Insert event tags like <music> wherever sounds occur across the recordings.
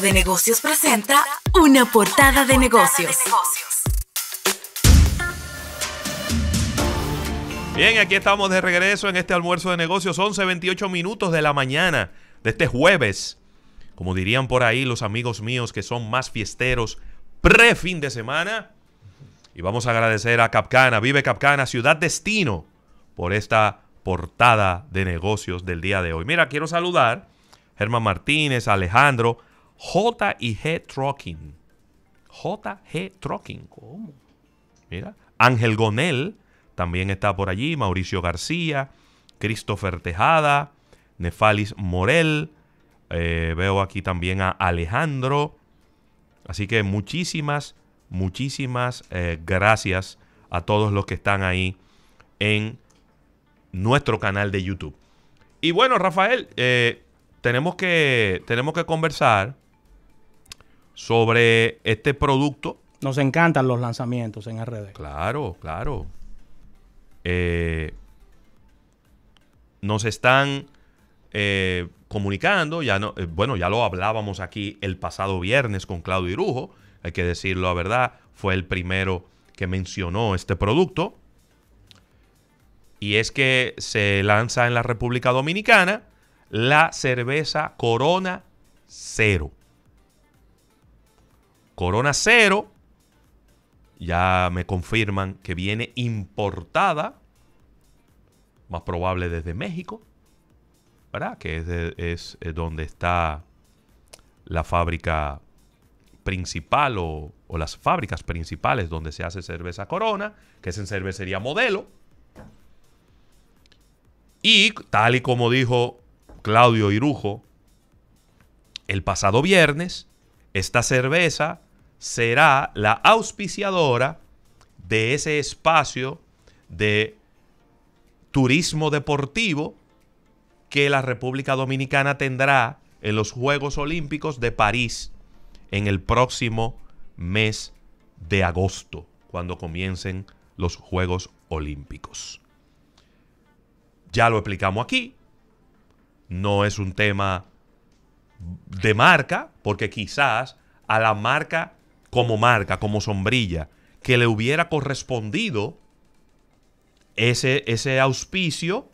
de Negocios presenta una portada de negocios. Bien, aquí estamos de regreso en este almuerzo de negocios, 11.28 minutos de la mañana de este jueves. Como dirían por ahí los amigos míos que son más fiesteros pre-fin de semana. Y vamos a agradecer a Capcana, Vive Capcana, Ciudad Destino, por esta portada de negocios del día de hoy. Mira, quiero saludar Germán Martínez, Alejandro, J y G Trucking. JG Trucking. ¿Cómo? Mira. Ángel Gonel también está por allí. Mauricio García. Christopher Tejada. Nefalis Morel. Eh, veo aquí también a Alejandro. Así que muchísimas, muchísimas eh, gracias a todos los que están ahí en nuestro canal de YouTube. Y bueno, Rafael, eh, tenemos, que, tenemos que conversar sobre este producto. Nos encantan los lanzamientos en RD. Claro, claro. Eh, nos están eh, comunicando, ya eh, bueno, ya lo hablábamos aquí el pasado viernes con Claudio Irujo, hay que decirlo la verdad, fue el primero que mencionó este producto. Y es que se lanza en la República Dominicana la cerveza Corona Cero. Corona cero, ya me confirman que viene importada, más probable desde México, ¿verdad? Que es, eh, donde está la fábrica principal o, o, las fábricas principales donde se hace cerveza Corona, que es en cervecería modelo. Y tal y como dijo Claudio Irujo el pasado viernes, esta cerveza será la auspiciadora de ese espacio de turismo deportivo que la República Dominicana tendrá en los Juegos Olímpicos de París en el próximo mes de agosto, cuando comiencen los Juegos Olímpicos. Ya lo explicamos aquí, no es un tema de marca, porque quizás a la marca como marca, como sombrilla, que le hubiera correspondido ese, ese auspicio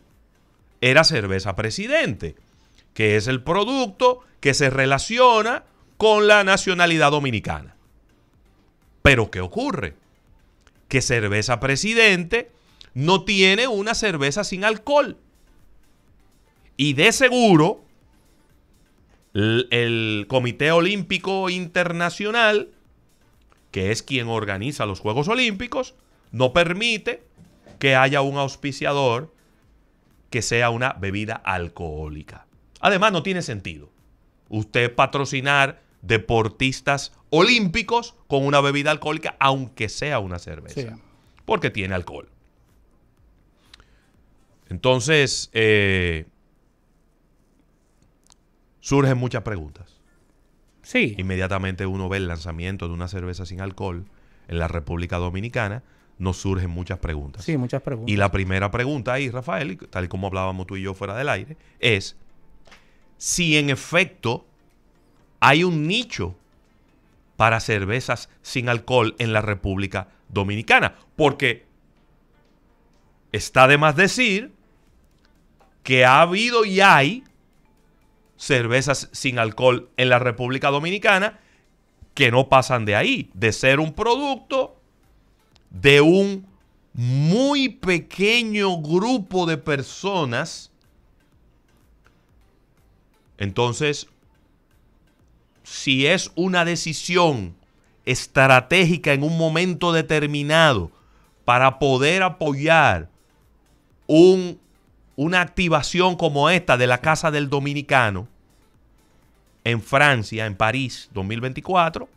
era cerveza presidente, que es el producto que se relaciona con la nacionalidad dominicana. Pero ¿qué ocurre? Que cerveza presidente no tiene una cerveza sin alcohol. Y de seguro, el, el Comité Olímpico Internacional que es quien organiza los Juegos Olímpicos, no permite que haya un auspiciador que sea una bebida alcohólica. Además, no tiene sentido usted patrocinar deportistas olímpicos con una bebida alcohólica, aunque sea una cerveza, porque tiene alcohol. Entonces, eh, surgen muchas preguntas. Inmediatamente uno ve el lanzamiento de una cerveza sin alcohol en la República Dominicana, nos surgen muchas preguntas. Sí, muchas preguntas. Y la primera pregunta ahí, Rafael, tal como hablábamos tú y yo fuera del aire, es si en efecto hay un nicho para cervezas sin alcohol en la República Dominicana. Porque está de más decir que ha habido y hay cervezas sin alcohol en la República Dominicana que no pasan de ahí, de ser un producto de un muy pequeño grupo de personas. Entonces, si es una decisión estratégica en un momento determinado para poder apoyar un una activación como esta de la Casa del Dominicano en Francia, en París 2024,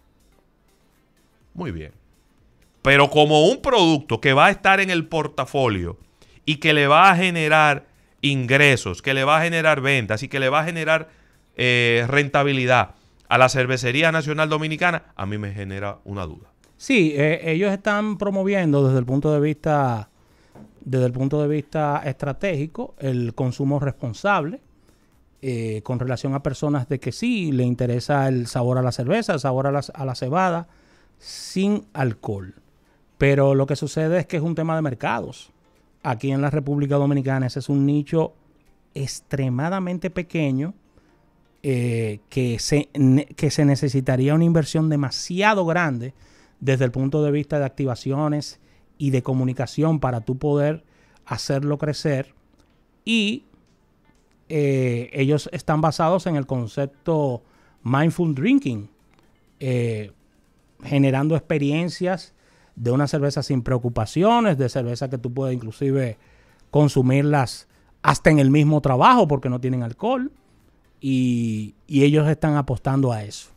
muy bien. Pero como un producto que va a estar en el portafolio y que le va a generar ingresos, que le va a generar ventas y que le va a generar eh, rentabilidad a la Cervecería Nacional Dominicana, a mí me genera una duda. Sí, eh, ellos están promoviendo desde el punto de vista desde el punto de vista estratégico, el consumo responsable eh, con relación a personas de que sí le interesa el sabor a la cerveza, el sabor a la, cebada, sin alcohol. Pero lo que sucede es que es un tema de mercados. Aquí en la República Dominicana ese es un nicho extremadamente pequeño eh, que, se, que se necesitaría una inversión demasiado grande desde el punto de vista de activaciones y de comunicación para tú poder hacerlo crecer. Y eh, ellos están basados en el concepto mindful drinking, eh, generando experiencias de una cerveza sin preocupaciones, de cerveza que tú puedes inclusive consumirlas hasta en el mismo trabajo porque no tienen alcohol. Y, y ellos están apostando a eso.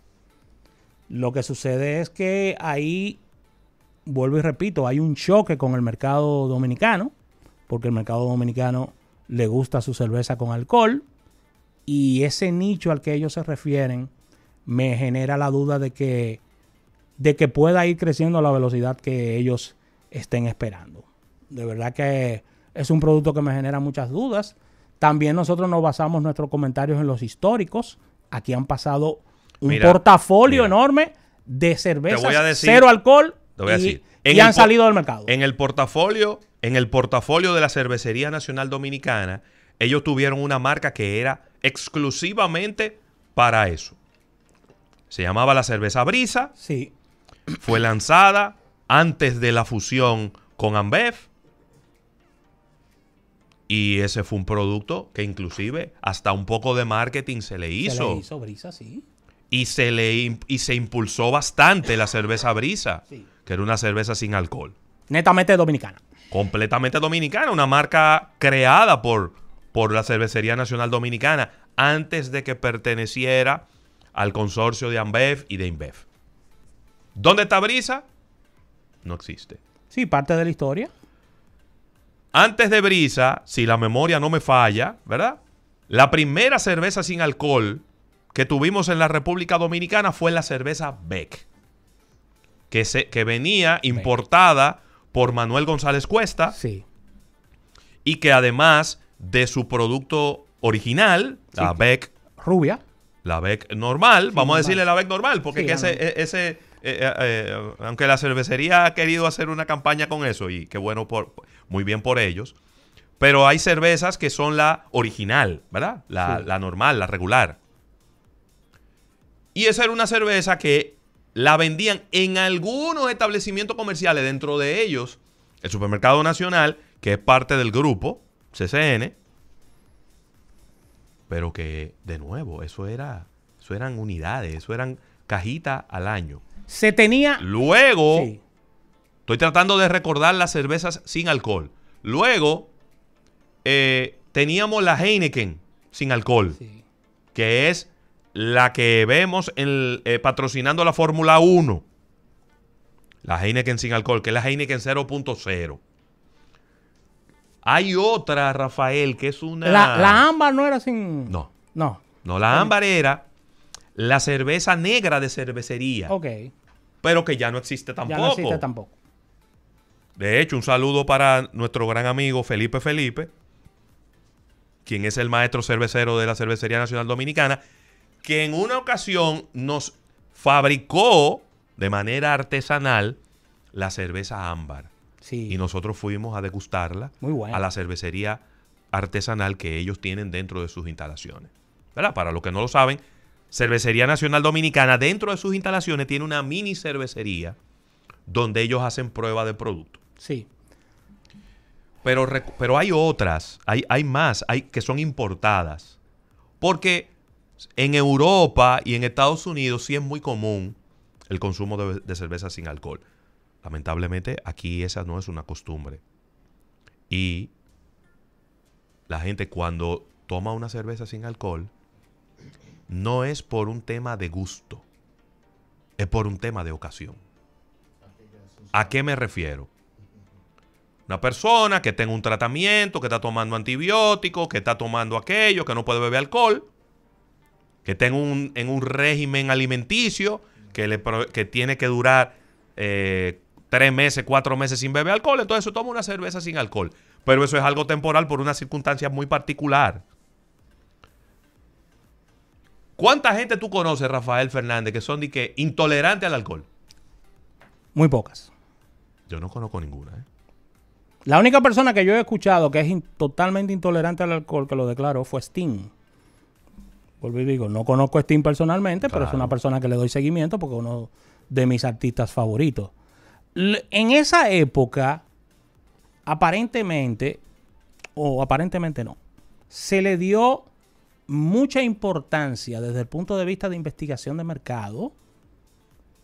Lo que sucede es que ahí vuelvo y repito, hay un choque con el mercado dominicano, porque el mercado dominicano le gusta su cerveza con alcohol, y ese nicho al que ellos se refieren me genera la duda de que, de que pueda ir creciendo a la velocidad que ellos estén esperando. De verdad que es un producto que me genera muchas dudas. También nosotros nos basamos nuestros comentarios en los históricos. Aquí han pasado un portafolio enorme de cerveza, cero alcohol decir. y, han salido del mercado. En el portafolio, en el portafolio de la Cervecería Nacional Dominicana, ellos tuvieron una marca que era exclusivamente para eso. Se llamaba la cerveza Brisa. Sí. Fue lanzada antes de la fusión con Ambev. Y ese fue un producto que inclusive hasta un poco de marketing se le hizo. Se le hizo Brisa, sí. Y se, le, y se impulsó bastante la cerveza Brisa. Sí que era una cerveza sin alcohol. Netamente dominicana. Completamente dominicana, una marca creada por, por la Cervecería Nacional Dominicana antes de que perteneciera al consorcio de Ambev y de Inbev. ¿Dónde está Brisa? No existe. Sí, parte de la historia. Antes de Brisa, si la memoria no me falla, ¿verdad? La primera cerveza sin alcohol que tuvimos en la República Dominicana fue la cerveza Beck que, venía importada por Manuel González Cuesta. Sí. Y que además de su producto original, la Beck. Rubia. La Beck normal, vamos a decirle la Beck normal, porque que ese, e, eh, eh, eh, aunque la cervecería ha querido hacer una campaña con eso, y qué bueno, por, muy bien por ellos, pero hay cervezas que son la original, ¿verdad? La, la normal, la regular. Y esa era una cerveza que la vendían en algunos establecimientos comerciales, dentro de ellos el Supermercado Nacional, que es parte del grupo CCN, pero que de nuevo, eso era eran unidades, eso eran cajitas al año. Se tenía Luego estoy tratando de recordar las cervezas sin alcohol. Luego eh, teníamos la Heineken sin alcohol, que es la que vemos eh, patrocinando la Fórmula 1. La Heineken sin alcohol, que es la Heineken 0.0. Hay otra, Rafael, que es una... La, la, ámbar no era sin... No. No. No, la ámbar era la cerveza negra de cervecería. Ok. Pero que ya no existe tampoco. Ya no existe tampoco. De hecho, un saludo para nuestro gran amigo Felipe Felipe, quien es el maestro cervecero de la Cervecería Nacional Dominicana, que en una ocasión nos fabricó de manera artesanal la cerveza ámbar. Sí. Y nosotros fuimos a degustarla a la cervecería artesanal que ellos tienen dentro de sus instalaciones. ¿Verdad? Para los que no lo saben, Cervecería Nacional Dominicana dentro de sus instalaciones tiene una mini cervecería donde ellos hacen prueba de producto. Sí. Pero, pero hay otras, hay, hay más, hay que son importadas. Porque en Europa y en Estados Unidos sí es muy común el consumo de, cerveza sin alcohol. Lamentablemente aquí esa no es una costumbre. Y la gente cuando toma una cerveza sin alcohol no es por un tema de gusto, es por un tema de ocasión. ¿A qué me refiero? Una persona que tenga un tratamiento, que está tomando antibióticos, que está tomando aquello, que no puede beber alcohol, que está en un, régimen alimenticio que, le, tiene que durar eh, tres meses, cuatro meses sin beber alcohol, entonces toma una cerveza sin alcohol. Pero eso es algo temporal por una circunstancia muy particular. ¿Cuánta gente tú conoces, Rafael Fernández, que son que intolerantes al alcohol? Muy pocas. Yo no conozco ninguna. ¿eh? La única persona que yo he escuchado que es totalmente intolerante al alcohol que lo declaró fue Sting no conozco a Steam personalmente, pero es una persona que le doy seguimiento porque es uno de mis artistas favoritos. en esa época, aparentemente, o aparentemente no, se le dio mucha importancia desde el punto de vista de investigación de mercado,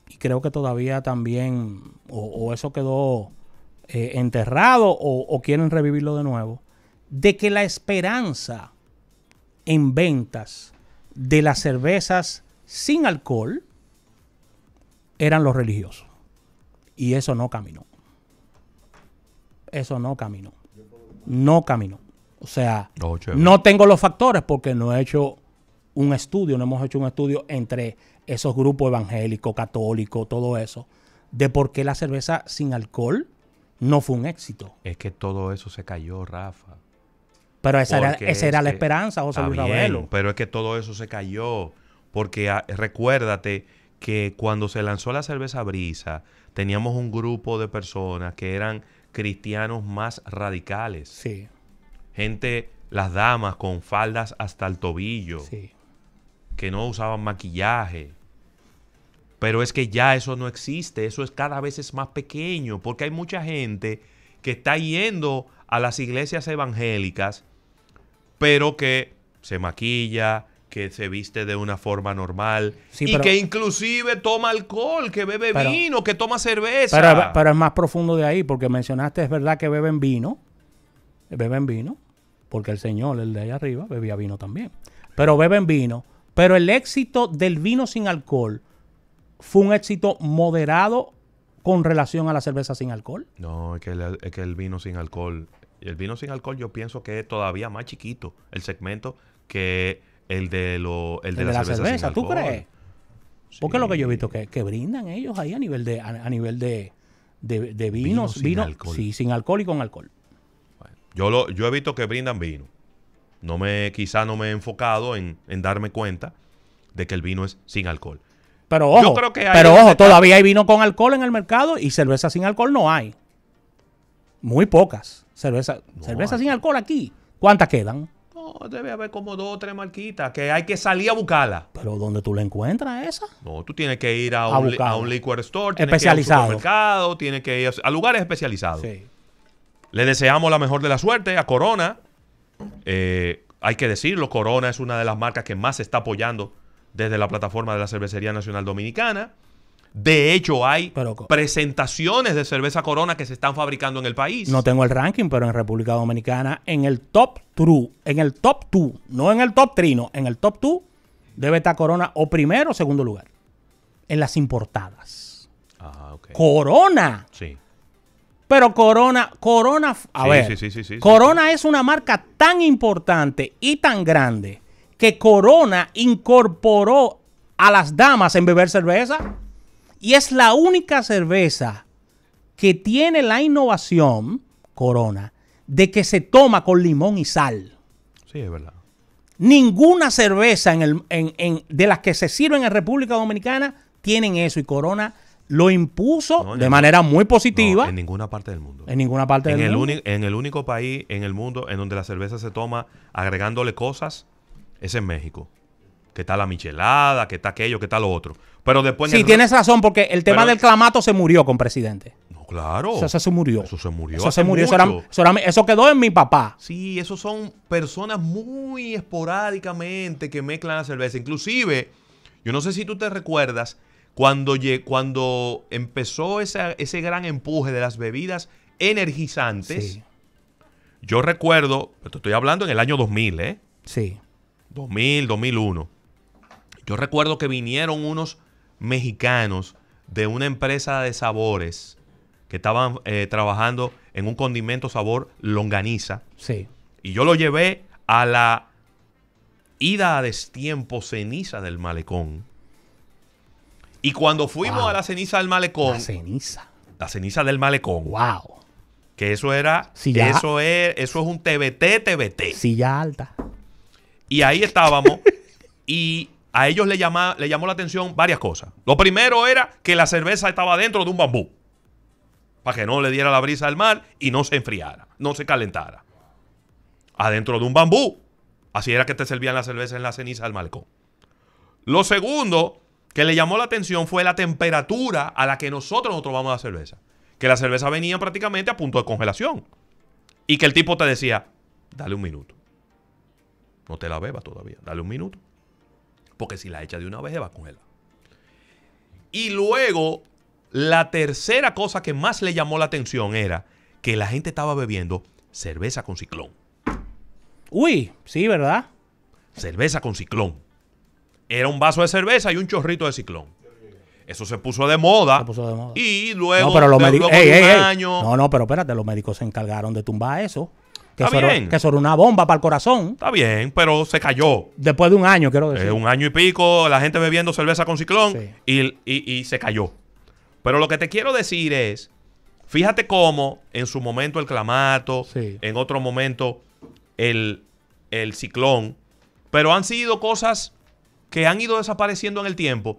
y creo que todavía también, o, eso quedó eh, enterrado, o quieren revivirlo de nuevo, de que la esperanza en ventas de las cervezas sin alcohol eran los religiosos. Y eso no caminó. Eso no caminó. No caminó. O sea, no tengo los factores porque no he hecho un estudio, no hemos hecho un estudio entre esos grupos evangélicos, católicos, todo eso, de por qué la cerveza sin alcohol no fue un éxito. Es que todo eso se cayó, Rafa. Pero esa era, era la esperanza, José Luis Pero es que todo eso se cayó. Porque ah, recuérdate que cuando se lanzó la cerveza brisa, teníamos un grupo de personas que eran cristianos más radicales. Sí. Gente, las damas con faldas hasta el tobillo. Sí. Que no usaban maquillaje. Pero es que ya eso no existe, eso es cada vez más pequeño, porque hay mucha gente que está yendo a las iglesias evangélicas pero que se maquilla, que se viste de una forma normal y que inclusive toma alcohol, que bebe vino, que toma cerveza. Pero, es más profundo de ahí, porque mencionaste, es verdad que beben vino, beben vino, porque el señor, el de allá arriba, bebía vino también, pero beben vino, pero el éxito del vino sin alcohol fue un éxito moderado con relación a la cerveza sin alcohol. No, es que el vino sin alcohol el vino sin alcohol yo pienso que es todavía más chiquito el segmento que el de, lo, el de, la, cerveza, ¿tú crees? Porque lo que yo he visto que, que brindan ellos ahí a nivel de, a, nivel de, de, vinos, vino sin alcohol. Sí, sin alcohol y con alcohol. yo, lo, yo he visto que brindan vino. No me, quizá no me he enfocado en, en darme cuenta de que el vino es sin alcohol. Pero ojo, pero ojo, todavía hay vino con alcohol en el mercado y cerveza sin alcohol no hay. Muy pocas. Cerveza, cerveza sin alcohol aquí. ¿Cuántas quedan? debe haber como dos o tres marquitas que hay que salir a buscarla. Pero ¿dónde tú la encuentras esa? No, tú tienes que ir a, un, a un liquor store, especializado. Tienes que ir a que ir a, lugares especializados. Le deseamos la mejor de la suerte a Corona. Eh, hay que decirlo, Corona es una de las marcas que más se está apoyando desde la plataforma de la Cervecería Nacional Dominicana. De hecho, hay presentaciones de cerveza Corona que se están fabricando en el país. No tengo el ranking, pero en República Dominicana, en el top 2, en el top two no en el top trino, en el top 2, debe estar Corona o primero o segundo lugar. En las importadas. Ah, Corona. Sí. Pero Corona, Corona, a ver, Corona es una marca tan importante y tan grande que Corona incorporó a las damas en beber cerveza. Y es la única cerveza que tiene la innovación, Corona, de que se toma con limón y sal. Sí, es verdad. Ninguna cerveza de las que se sirven en República Dominicana tienen eso y Corona lo impuso de manera muy positiva. en ninguna parte del mundo. En ninguna parte del mundo. En el único país en el mundo en donde la cerveza se toma agregándole cosas es en México. Que está la michelada, que está aquello, que está lo otro. Pero después. Sí, tienes razón, porque el tema del clamato se murió con presidente. No, claro. Eso, se murió. Eso se murió. Eso se murió. Eso, quedó en mi papá. Sí, esos son personas muy esporádicamente que mezclan la cerveza. Inclusive, yo no sé si tú te recuerdas, cuando, cuando empezó ese gran empuje de las bebidas energizantes. Sí. Yo recuerdo, te estoy hablando en el año 2000, ¿eh? Sí. 2000, 2001. Yo recuerdo que vinieron unos mexicanos de una empresa de sabores que estaban eh, trabajando en un condimento sabor longaniza. Sí. Y yo lo llevé a la ida a destiempo ceniza del malecón. Y cuando fuimos a la ceniza del malecón. La ceniza. La ceniza del malecón. Wow. Que eso era. Si eso es, eso es un TBT, TBT. Silla alta. Y ahí estábamos. <laughs> y a ellos le, le llamó la atención varias cosas. Lo primero era que la cerveza estaba dentro de un bambú, para que no le diera la brisa al mar y no se enfriara, no se calentara. Adentro de un bambú. Así era que te servían la cerveza en la ceniza del malecón. Lo segundo que le llamó la atención fue la temperatura a la que nosotros nos tomamos la cerveza. Que la cerveza venía prácticamente a punto de congelación. Y que el tipo te decía, dale un minuto. No te la bebas todavía, dale un minuto. Porque si la echa de una vez, se va a congelar. Y luego, la tercera cosa que más le llamó la atención era que la gente estaba bebiendo cerveza con ciclón. Uy, sí, ¿verdad? Cerveza con ciclón. Era un vaso de cerveza y un chorrito de ciclón. Eso se puso de moda. Se puso de moda. Y luego, no, pero los No, no, pero espérate, los médicos se encargaron de tumbar eso. Que, Está una bomba para el corazón. Está bien, pero se cayó. Después de un año, quiero eh, decir. un año y pico, la gente bebiendo cerveza con ciclón y, se cayó. Pero lo que te quiero decir es, fíjate cómo en su momento el clamato, en otro momento el, el ciclón, pero han sido cosas que han ido desapareciendo en el tiempo.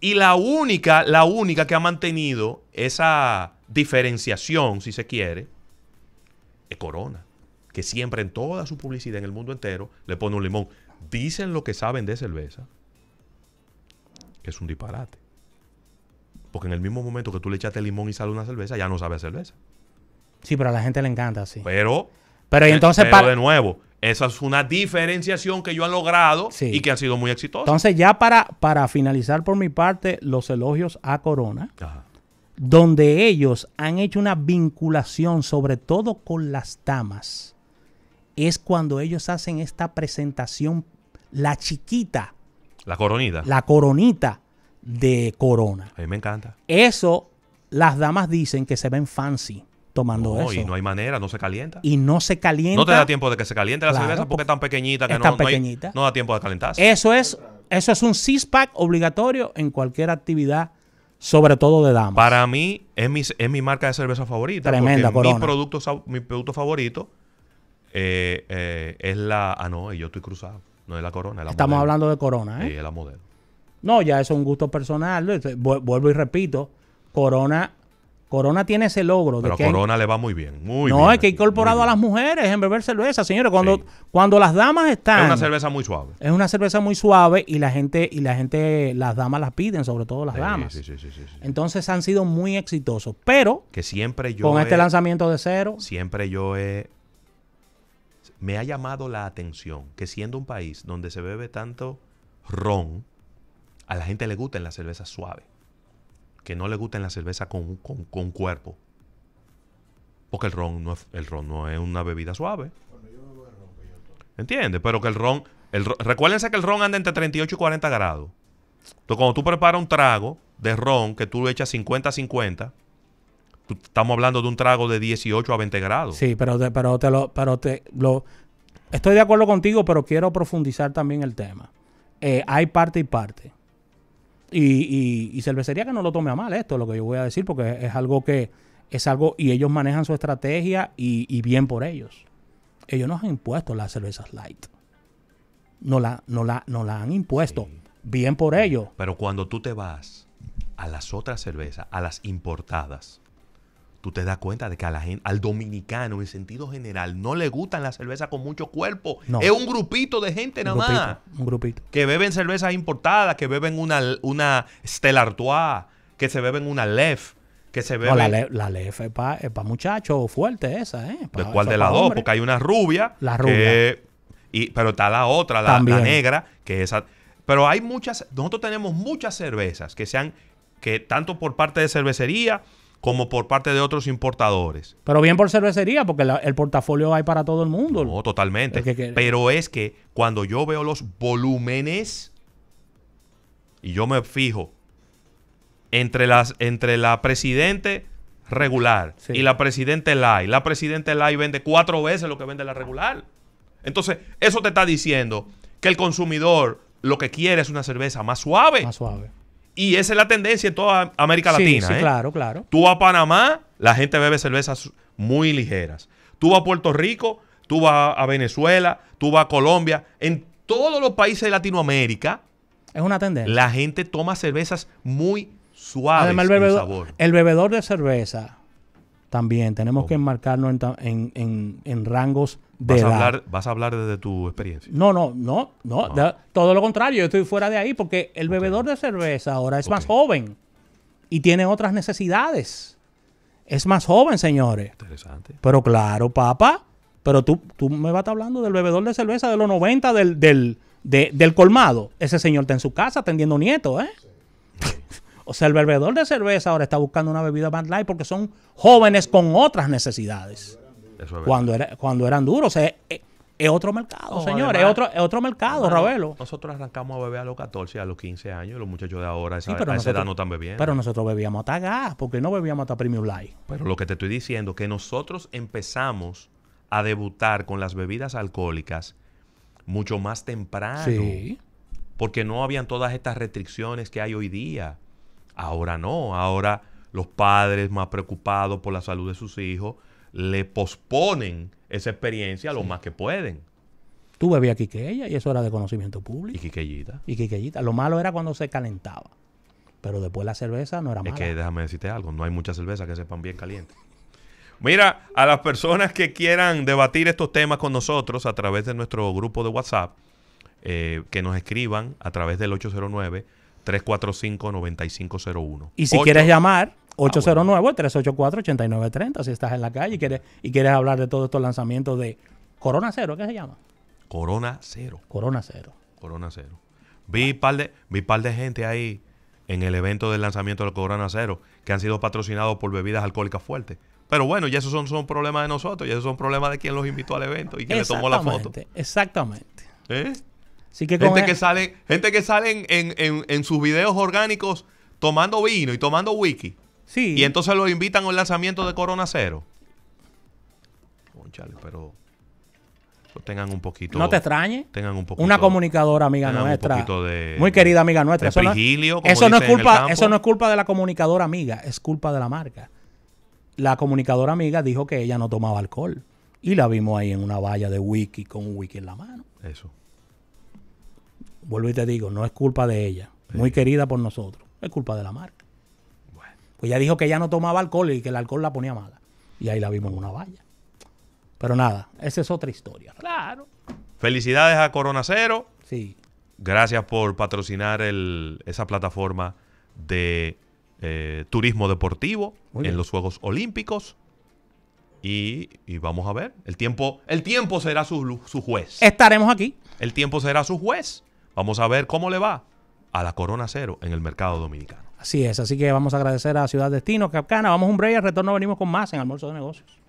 Y la única, la única que ha mantenido esa diferenciación, si se quiere, es Corona que siempre en toda su publicidad en el mundo entero le pone un limón. Dicen lo que saben de cerveza, que es un disparate. Porque en el mismo momento que tú le echaste limón y sale una cerveza, ya no sabe a cerveza. Sí, pero a la gente le encanta, así. Pero, pero, y eh, entonces, pero de nuevo, esa es una diferenciación que yo han logrado y que ha sido muy exitosa. Entonces, ya para, para finalizar por mi parte, los elogios a Corona, donde ellos han hecho una vinculación sobre todo con las damas es cuando ellos hacen esta presentación, la chiquita. La coronita. La coronita de corona. A mí me encanta. Eso, las damas dicen que se ven fancy tomando no, Y no hay manera, no se calienta. Y no se calienta. No te da tiempo de que se caliente la cerveza porque es tan pues, pequeñita que no, No, da tiempo de calentarse. Eso es, eso es un six-pack obligatorio en cualquier actividad, sobre todo de damas. Para mí es mi, es mi marca de cerveza favorita. Tremenda, corona. Mi producto, mi producto favorito eh, eh, es la. Ah, no, yo estoy cruzado. No es la corona. Estamos hablando de corona, ¿eh? Sí, es la modelo. No, ya eso es un gusto personal. Este, vuelvo y repito. Corona. Corona tiene ese logro. Pero de que Corona le va muy bien. Muy no, es que he incorporado a las mujeres en beber cerveza, señores. Cuando, cuando las damas están. Es una cerveza muy suave. Es una cerveza muy suave y la gente, y la gente, las damas las piden, sobre todo las damas. Entonces han sido muy exitosos. Pero. Que siempre yo. Con este lanzamiento de cero. Siempre yo he me ha llamado la atención que siendo un país donde se bebe tanto ron, a la gente le en la cerveza suave, que no le gusta la cerveza con, con, cuerpo. Porque el ron, no es, el ron no es una bebida suave. ¿Entiendes? Pero que el ron, el, recuérdense que el ron anda entre 38 y 40 grados. Entonces, cuando tú preparas un trago de ron que tú echas 50 a 50, estamos hablando de un trago de 18 a 20 grados. Sí, pero te, pero te lo, pero te lo estoy de acuerdo contigo, pero quiero profundizar también el tema. Eh, hay parte y parte. Y, cervecería que no lo tome a mal esto, lo que yo voy a decir, porque es, algo que es algo y ellos manejan su estrategia y, bien por ellos. Ellos nos han impuesto las cervezas light. No la, no la, no la han impuesto. Bien por ellos. Pero cuando tú te vas a las otras cervezas, a las importadas, tú te das cuenta de que a la gente, al dominicano en sentido general no le gustan las cervezas con mucho cuerpo. Es un grupito de gente nada más. Un grupito. Que beben cervezas importadas, que beben una, una Stella Artois, que se beben una Lef. Que se beben... la, Lef, es para pa muchachos fuerte esa, ¿eh? ¿De cuál de las dos? Porque hay una rubia. La rubia. y, pero está la otra, la, la negra, que esa... Pero hay muchas, nosotros tenemos muchas cervezas que sean, que tanto por parte de cervecería, como por parte de otros importadores. Pero bien por cervecería, porque el portafolio hay para todo el mundo. No, totalmente. Pero es que cuando yo veo los volúmenes y yo me fijo entre, las, entre la presidente regular y la presidente Lai, la presidente light vende cuatro veces lo que vende la regular. Entonces, eso te está diciendo que el consumidor lo que quiere es una cerveza más suave. Más suave. Y esa es la tendencia en toda América Latina. Sí, ¿eh? claro, claro. Tú vas a Panamá, la gente bebe cervezas muy ligeras. Tú vas a Puerto Rico, tú vas a Venezuela, tú vas a Colombia. En todos los países de Latinoamérica. Es una tendencia. La gente toma cervezas muy suaves Además, el bebedor, El bebedor de cerveza también tenemos oh. que enmarcarnos en rangos vas, a hablar, vas desde tu experiencia. No, no, no, no. Ah. todo lo contrario, yo estoy fuera de ahí porque el bebedor de cerveza ahora es más joven y tiene otras necesidades. Es más joven, señores. Interesante. Pero claro, papá, pero tú, me vas hablando del bebedor de cerveza de los 90 del, del, del colmado. Ese señor está en su casa atendiendo nietos, ¿eh? <laughs> o sea, el bebedor de cerveza ahora está buscando una bebida más light porque son jóvenes con otras necesidades cuando, cuando eran duros. Eh, es, otro mercado, señor señores. es, otro, otro mercado, Nosotros arrancamos a beber a los 14, a los 15 años. Los muchachos de ahora, pero a esa edad no están bebiendo. Pero nosotros bebíamos hasta gas, porque no bebíamos hasta Premium Light. Pero lo que te estoy diciendo que nosotros empezamos a debutar con las bebidas alcohólicas mucho más temprano. Porque no habían todas estas restricciones que hay hoy día. Ahora no. Ahora los padres más preocupados por la salud de sus hijos le posponen esa experiencia lo más que pueden. Tú bebías quiqueya y eso era de conocimiento público. Y quiqueyita. Y quiqueyita. Lo malo era cuando se calentaba. Pero después la cerveza no era mala. Es que déjame decirte algo, no hay mucha cerveza que sepan bien caliente. Mira, a las personas que quieran debatir estos temas con nosotros a través de nuestro grupo de WhatsApp, eh, que nos escriban a través del 809 345 9501. Y si quieres llamar, 809-384-8930. Si estás en la calle y quieres, y quieres hablar de todos estos lanzamientos de Corona Cero, ¿qué se llama? Corona Cero. Corona Cero. Corona Cero. Vi un par de, vi par de gente ahí en el evento del lanzamiento de Corona Cero que han sido patrocinados por bebidas alcohólicas fuertes. Pero bueno, ya esos son, son problemas de nosotros, y esos son problemas de quien los invitó al evento y quien le tomó la foto. Exactamente. ¿Eh? Así que gente, que e- sale, gente que salen en, en sus videos orgánicos tomando vino y tomando whisky. Sí. Y entonces lo invitan al lanzamiento de Corona Cero. pero tengan un poquito. No te extrañe. Tengan un poquito. Una comunicadora amiga nuestra. De, muy querida amiga nuestra. eso, no, eso no, es culpa, eso no es culpa de la comunicadora amiga, es culpa de la marca. La comunicadora amiga dijo que ella no tomaba alcohol. Y la vimos ahí en una valla de wiki con un wiki en la mano. Eso. Vuelvo y te digo, no es culpa de ella. Muy querida por nosotros. Es culpa de la marca. Pues ella dijo que ella no tomaba alcohol y que el alcohol la ponía mala. Y ahí la vimos en una valla. Pero nada, esa es otra historia. Claro. Felicidades a Corona Cero. Sí. Gracias por patrocinar esa plataforma de eh, turismo deportivo en los Juegos Olímpicos. Y, vamos a ver. El tiempo, el tiempo será su juez. Estaremos aquí. El tiempo será su juez. Vamos a ver cómo le va a la corona cero en el mercado dominicano. Así es, así que vamos a agradecer a Ciudad Destino, Capcana, vamos un breve al retorno venimos con más en Almuerzo de Negocios.